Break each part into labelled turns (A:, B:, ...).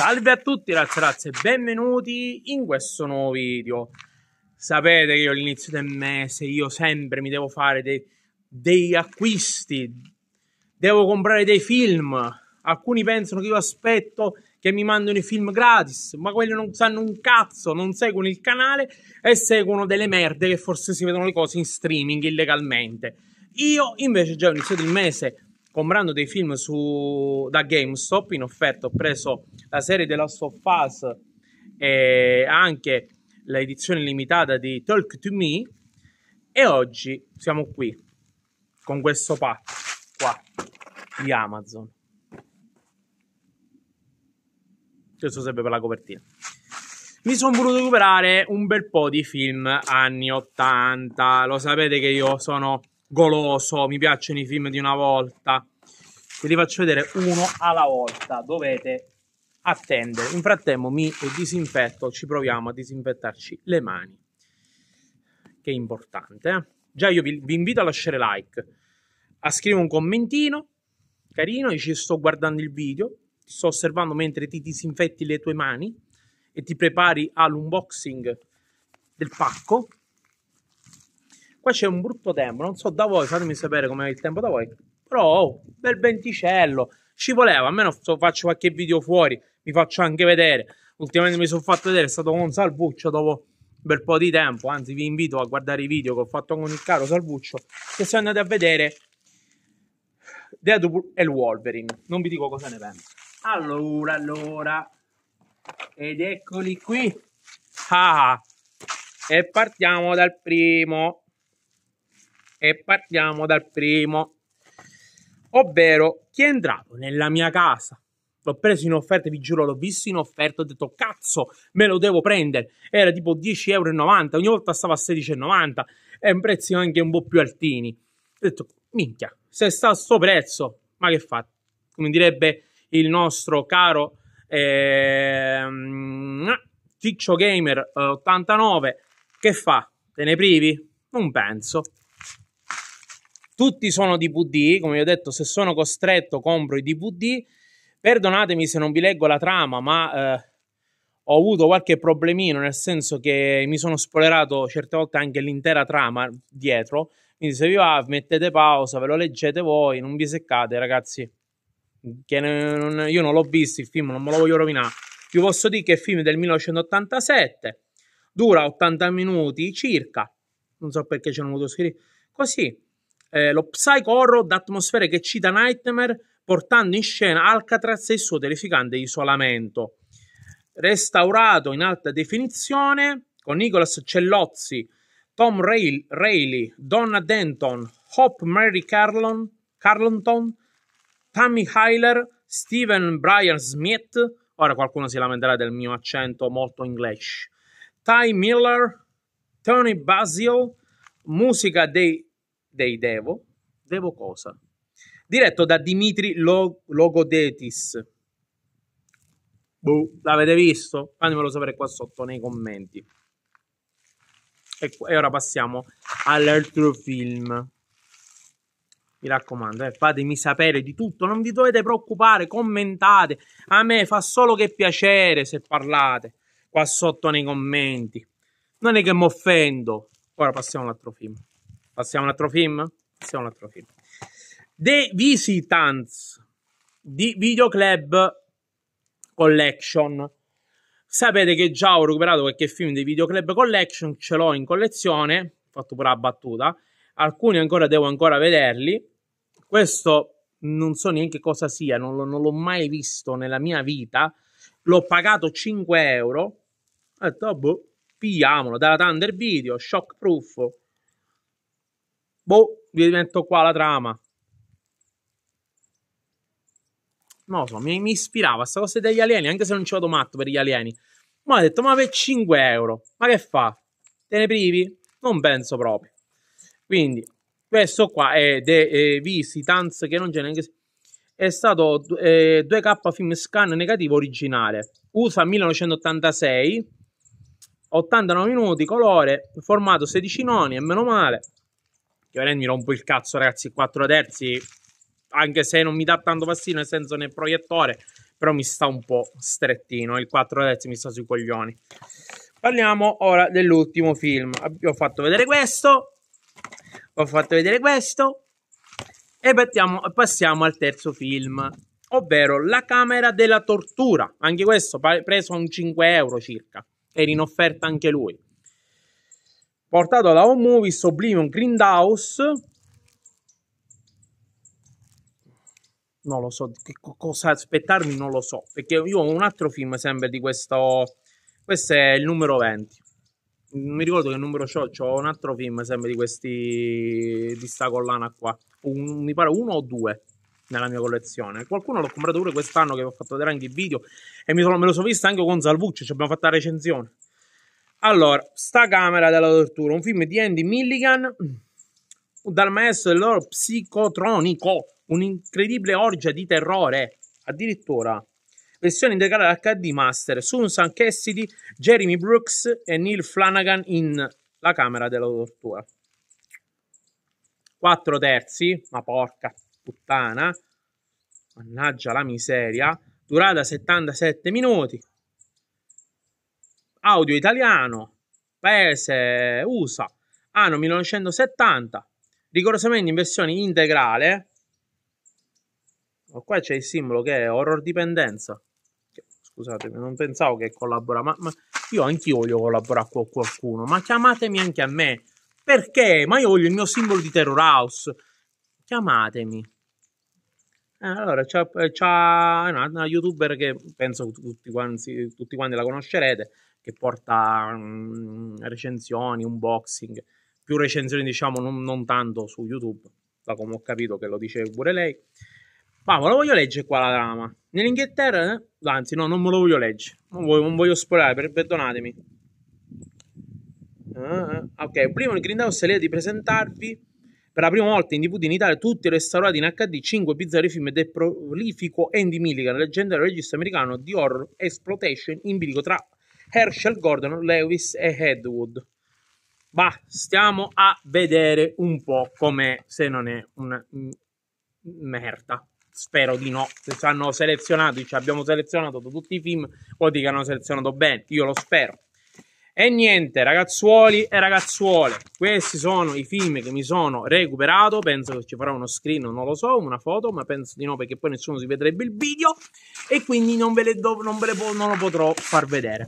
A: Salve a tutti ragazzi ragazzi e benvenuti in questo nuovo video Sapete che io all'inizio del mese io sempre mi devo fare dei, dei acquisti Devo comprare dei film Alcuni pensano che io aspetto che mi mandino i film gratis Ma quelli non sanno un cazzo, non seguono il canale E seguono delle merde che forse si vedono le cose in streaming illegalmente Io invece già all'inizio del mese comprando dei film su, da GameStop in offerta ho preso la serie The Last of Us e anche l'edizione limitata di Talk to Me e oggi siamo qui con questo pacco qua di Amazon questo serve per la copertina mi sono voluto recuperare un bel po' di film anni 80 lo sapete che io sono goloso, mi piacciono i film di una volta. Ve li faccio vedere uno alla volta, dovete attendere. In frattempo mi disinfetto, ci proviamo a disinfettarci le mani, che è importante. Eh? Già io vi, vi invito a lasciare like, a scrivere un commentino carino, io ci sto guardando il video, ti sto osservando mentre ti disinfetti le tue mani e ti prepari all'unboxing del pacco Qua c'è un brutto tempo, non so da voi, fatemi sapere com'è il tempo da voi. Però, oh, bel venticello, ci voleva, almeno faccio qualche video fuori, vi faccio anche vedere. Ultimamente mi sono fatto vedere, è stato con Salvuccio dopo un bel po' di tempo, anzi vi invito a guardare i video che ho fatto con il caro Salvuccio, che se andate a vedere Deadpool e il Wolverine. Non vi dico cosa ne penso. Allora, allora, ed eccoli qui. Ah, ah. e partiamo dal primo e partiamo dal primo, ovvero chi è entrato nella mia casa. L'ho preso in offerta, vi giuro, l'ho visto in offerta, ho detto cazzo, me lo devo prendere. Era tipo 10,90 euro, ogni volta stava a 16,90 è un prezzo anche un po' più altini. Ho detto, minchia, se sta a sto prezzo, ma che fa? Come direbbe il nostro caro ehm, Ciccio Gamer 89, eh, che fa? Te ne privi? Non penso tutti sono DVD, come vi ho detto, se sono costretto compro i DVD. Perdonatemi se non vi leggo la trama, ma eh, ho avuto qualche problemino, nel senso che mi sono spoilerato certe volte anche l'intera trama dietro. Quindi se vi va, mettete pausa, ve lo leggete voi, non vi seccate, ragazzi. Che non, io non l'ho visto il film, non me lo voglio rovinare. Vi posso dire che è film del 1987, dura 80 minuti circa. Non so perché ce l'hanno voluto scrivere così eh, lo psycho horror d'atmosfere che cita Nightmare, portando in scena Alcatraz e il suo terrificante isolamento. Restaurato in alta definizione con Nicholas Cellozzi, Tom Rayleigh, Donna Denton, Hope Mary Carlon, Carlonton, Tammy Hyler, Steven Brian Smith, ora qualcuno si lamenterà del mio accento molto inglese, Ty Miller, Tony Basil, musica dei dei Devo, Devo cosa? Diretto da Dimitri Log- Logodetis. Boh, l'avete visto? Fatemelo sapere qua sotto nei commenti. E, e ora passiamo all'altro film. Mi raccomando, eh, fatemi sapere di tutto, non vi dovete preoccupare, commentate. A me fa solo che piacere se parlate qua sotto nei commenti. Non è che mi offendo. Ora passiamo all'altro film. Passiamo un altro film? Passiamo un altro film. The Visitants di Videoclub Collection. Sapete che già ho recuperato qualche film di Videoclub Collection, ce l'ho in collezione, ho fatto pure la battuta. Alcuni ancora devo ancora vederli. Questo non so neanche cosa sia, non, lo, non l'ho mai visto nella mia vita. L'ho pagato 5 euro. Ho detto, oh, boh, pigliamolo dalla Thunder Video, Shockproof. proof Boh, vi divento qua la trama. Non lo so, mi, mi ispirava sta cosa degli alieni, anche se non ci vado matto per gli alieni. Ma ha detto, ma per 5 euro, ma che fa? Te ne privi? Non penso proprio. Quindi, questo qua è The eh, che non c'è neanche... È stato eh, 2K film scan negativo originale. USA 1986, 89 minuti, colore, formato 16 noni, e meno male. Chiaramente mi rompo il cazzo, ragazzi. 4 terzi, anche se non mi dà tanto fastidio, nel senso nel proiettore, però mi sta un po' strettino. Il 4 terzi mi sta sui coglioni. Parliamo ora dell'ultimo film. ho fatto vedere questo. ho fatto vedere questo. E partiamo, passiamo al terzo film, ovvero La Camera della Tortura. Anche questo preso a un 5 euro circa. Era in offerta anche lui portato da Home Movie Sublime Grindhouse. Non lo so che cosa aspettarmi, non lo so, perché io ho un altro film sempre di questo questo è il numero 20. Non mi ricordo che numero c'ho, c'ho un altro film sempre di questi di sta collana qua. Un, mi pare uno o due nella mia collezione. Qualcuno l'ho comprato pure quest'anno che ho fatto vedere anche i video e mi sono, me lo sono visto anche con Salvucci, ci abbiamo fatto la recensione. Allora, sta camera della tortura, un film di Andy Milligan, dal maestro del loro psicotronico, un'incredibile orgia di terrore, addirittura. Versione integrale HD Master, Susan Cassidy, Jeremy Brooks e Neil Flanagan in La camera della tortura. 4 terzi, ma porca puttana, mannaggia la miseria, durata 77 minuti, audio italiano, paese USA, anno 1970, rigorosamente in versione integrale. Oh, qua c'è il simbolo che è horror dipendenza. Scusatemi, non pensavo che collabora, ma, ma io anch'io voglio collaborare con qualcuno, ma chiamatemi anche a me. Perché? Ma io voglio il mio simbolo di Terror House. Chiamatemi. Eh, allora, c'è, eh, una, una, youtuber che penso tutti quanti, tutti quanti la conoscerete, che porta mh, mm, recensioni, unboxing, più recensioni diciamo non, non tanto su YouTube, da come ho capito che lo dice pure lei. Ma me lo voglio leggere qua la trama. Nell'Inghilterra, eh? anzi no, non me lo voglio leggere, non voglio, non voglio spoilerare, perdonatemi. Uh, ok, primo il Grindhouse è lì di presentarvi per la prima volta in DVD in Italia tutti restaurati in HD 5 bizzarri film del prolifico Andy Milligan, leggendario regista americano di horror exploitation in bilico tra Herschel, Gordon, Lewis e Headwood. Ma stiamo a vedere un po' come se non è una mm, merda. Spero di no. Se Ci hanno selezionato, ci abbiamo selezionato tutti i film, vuol dire che hanno selezionato bene. Io lo spero. E niente, ragazzuoli e ragazzuole, questi sono i film che mi sono recuperato. Penso che ci farò uno screen, non lo so, una foto, ma penso di no perché poi nessuno si vedrebbe il video e quindi non ve, le do, non ve le po- non lo potrò far vedere.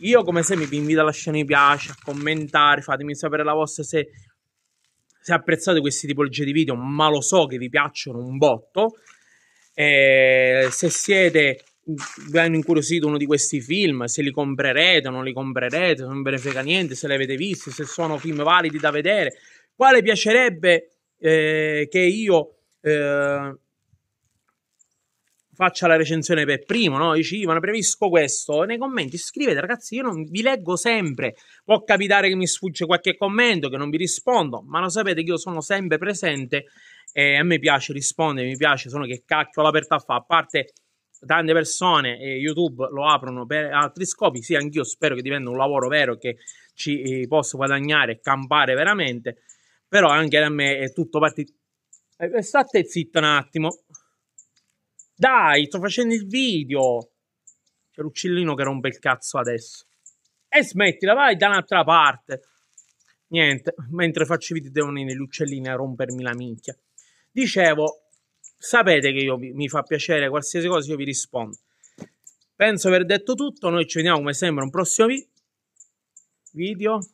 A: Io come sempre vi invito a lasciare mi piace, a commentare, fatemi sapere la vostra se, se apprezzate questi tipologie di video, ma lo so che vi piacciono un botto. Eh, se siete vi hanno incuriosito uno di questi film, se li comprerete o non li comprerete, non ve ne frega niente, se li avete visti, se sono film validi da vedere. Quale piacerebbe eh, che io eh, faccia la recensione per primo, no? Dici, Ivano, previsco questo. Nei commenti scrivete, ragazzi, io non vi leggo sempre. Può capitare che mi sfugge qualche commento, che non vi rispondo, ma lo sapete che io sono sempre presente e a me piace rispondere, mi piace, sono che cacchio l'aperta fa, a parte tante persone e YouTube lo aprono per altri scopi. Sì, anch'io spero che diventi un lavoro vero che ci eh, posso guadagnare e campare veramente. Però anche da me è tutto partito. Eh, eh, State zitto un attimo. Dai, sto facendo il video. C'è l'uccellino che rompe il cazzo adesso. E smettila, vai da un'altra parte. Niente, mentre faccio i video devono venire uccellini a rompermi la minchia. Dicevo, Sapete che io mi fa piacere qualsiasi cosa, io vi rispondo. Penso aver detto tutto, noi ci vediamo come sempre un prossimo vi video.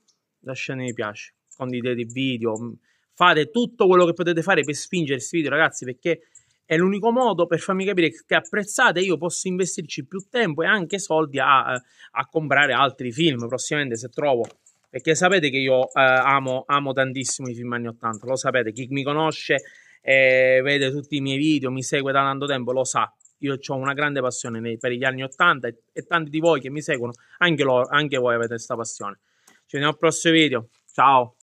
A: Lasciate mi piace, condividete il video, mm, fate tutto quello che potete fare per spingere questi video ragazzi perché è l'unico modo per farmi capire che apprezzate io posso investirci più tempo e anche soldi a, a comprare altri film prossimamente se trovo perché sapete che io eh, amo, amo tantissimo i film anni 80 lo sapete chi mi conosce eh, vede tutti i miei video, mi segue da tanto tempo, lo sa. Io ho una grande passione per gli anni 80 e, e, tanti di voi che mi seguono, anche, loro, anche voi avete questa passione. Ci vediamo al prossimo video. Ciao!